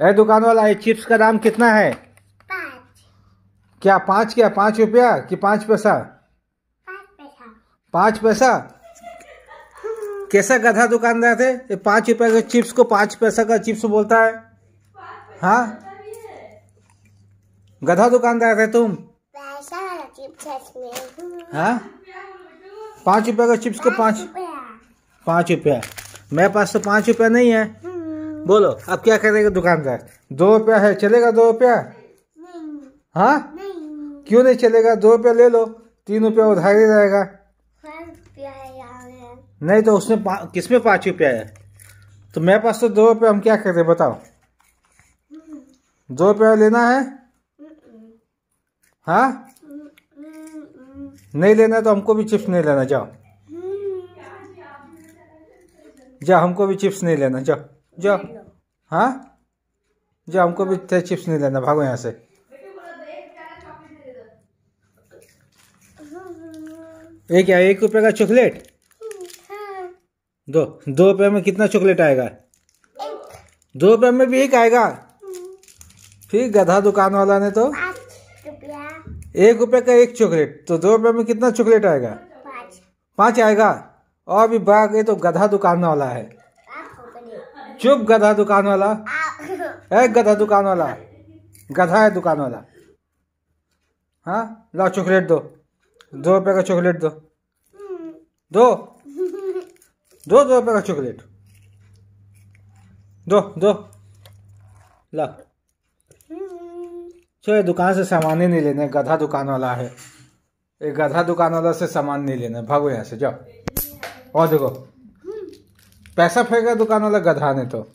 अरे दुकान वाला ये चिप्स का दाम कितना है क्या पाँच क्या पाँच रुपया कि पाँच पैसा पाँच पैसा कैसा गधा दुकानदार थे ये पाँच रुपये का चिप्स को पाँच पैसा का चिप्स बोलता है हाँ गधा दुकानदार थे तुम हाँ पाँच रुपया का चिप्स को पाँच पाँच रुपया मेरे पास तो पाँच रुपया नहीं है बोलो अब क्या करेगा दुकानदार दो रुपया है चलेगा दो रुपया हाँ क्यों नहीं चलेगा दो रुपया ले लो तीन रुपया उधार ही रहेगा नहीं तो उसमें किसमें किस में पाँच रुपया है तो मेरे पास तो दो रुपया हम क्या करें बताओ दो रुपया लेना है हाँ नहीं लेना तो हमको भी चिप्स नहीं लेना जाओ जाओ हमको भी चिप्स नहीं लेना जाओ जो हाँ जो हमको भी चिप्स नहीं लेना भागो यहाँ से ये क्या एक रुपये का चॉकलेट दो दो रुपये में कितना चॉकलेट आएगा दो रुपये में भी एक आएगा फिर गधा दुकान वाला ने तो एक रुपये का एक चॉकलेट तो दो रुपये में कितना चॉकलेट आएगा पाँच आएगा और भी बाग ये तो गधा दुकान वाला है चुप गधा दुकान वाला है गधा दुकान वाला गधा है दुकान वाला हाँ लाओ चॉकलेट दो दो रुपये का चॉकलेट दो दो दो दो रुपये का चॉकलेट दो दो ला चलो दुकान से सामान ही नहीं लेना गधा दुकान वाला है एक गधा दुकान वाला से सामान नहीं लेना भागो यहाँ से जाओ और देखो पैसा फेंका दुकान वाला गधा ने तो